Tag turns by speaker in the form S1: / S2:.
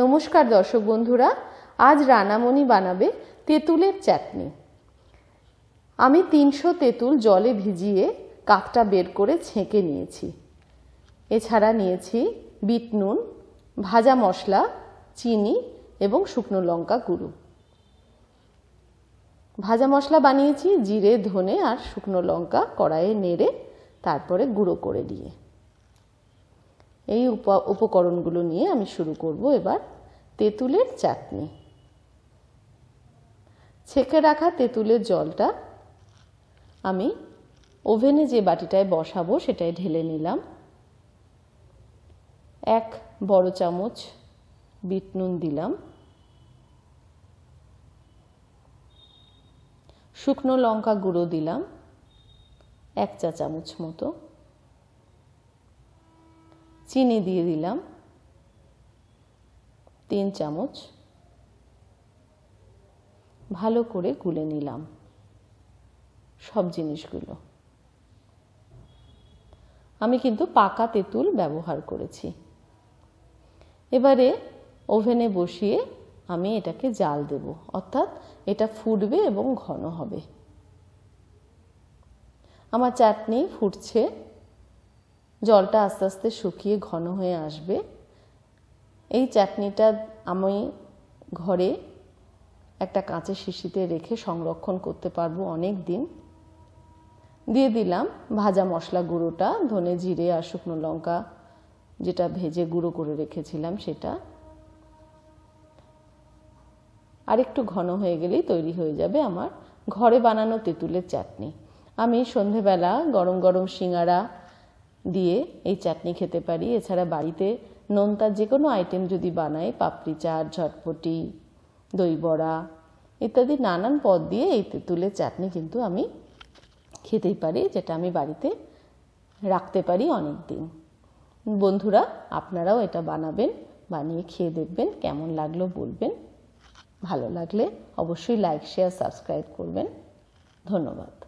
S1: নমস্কার দর্শক বন্ধুরা আজ রানামণি বানাবে তেঁতুলের চাটনি আমি তিনশো তেঁতুল জলে ভিজিয়ে কাকটা বের করে ছেঁকে নিয়েছি এছাড়া নিয়েছি বিট নুন ভাজা মশলা চিনি এবং শুকনো লঙ্কা গুঁড়ো ভাজা মশলা বানিয়েছি জিরে ধনে আর শুকনো লঙ্কা কড়াইয়ে নেড়ে তারপরে গুঁড়ো করে দিয়ে এই উপকরণগুলো নিয়ে আমি শুরু করব এবার তেঁতুলের চাটনি ছেঁকে রাখা তেঁতুলের জলটা আমি ওভেনে যে বাটিটায় বসাবো সেটায় ঢেলে নিলাম এক বড় চামচ বিট নুন দিলাম শুকনো লঙ্কা গুঁড়ো দিলাম এক চা চামচ মতো চিনি দিয়ে দিলাম তিন চামচ ভালো করে গুলে নিলাম সব জিনিসগুলো আমি কিন্তু পাকা তেঁতুল ব্যবহার করেছি এবারে ওভেনে বসিয়ে আমি এটাকে জাল দেব অর্থাৎ এটা ফুটবে এবং ঘন হবে আমার চাটনি ফুটছে জলটা আস্তে আস্তে শুকিয়ে ঘন হয়ে আসবে এই চাটনিটা আমি ঘরে একটা কাঁচের শিশিতে রেখে সংরক্ষণ করতে পারবো অনেক দিন দিয়ে দিলাম ভাজা মশলা গুঁড়োটা ধনে জিরে আর শুকনো লঙ্কা যেটা ভেজে গুঁড়ো করে রেখেছিলাম সেটা আর একটু ঘন হয়ে গেলেই তৈরি হয়ে যাবে আমার ঘরে বানানো তেঁতুলের চাটনি আমি সন্ধেবেলা গরম গরম সিঙাড়া দিয়ে এই চাটনি খেতে পারি এছাড়া বাড়িতে নোনতার যে কোনো আইটেম যদি বানাই পাপড়ি চাট ঝটপটি দই বড়া ইত্যাদি নানান পদ দিয়ে এই তেঁতুলের চাটনি কিন্তু আমি খেতেই পারি যেটা আমি বাড়িতে রাখতে পারি অনেক দিন বন্ধুরা আপনারাও এটা বানাবেন বানিয়ে খেয়ে দেখবেন কেমন লাগলো বলবেন ভালো লাগলে অবশ্যই লাইক শেয়ার সাবস্ক্রাইব করবেন ধন্যবাদ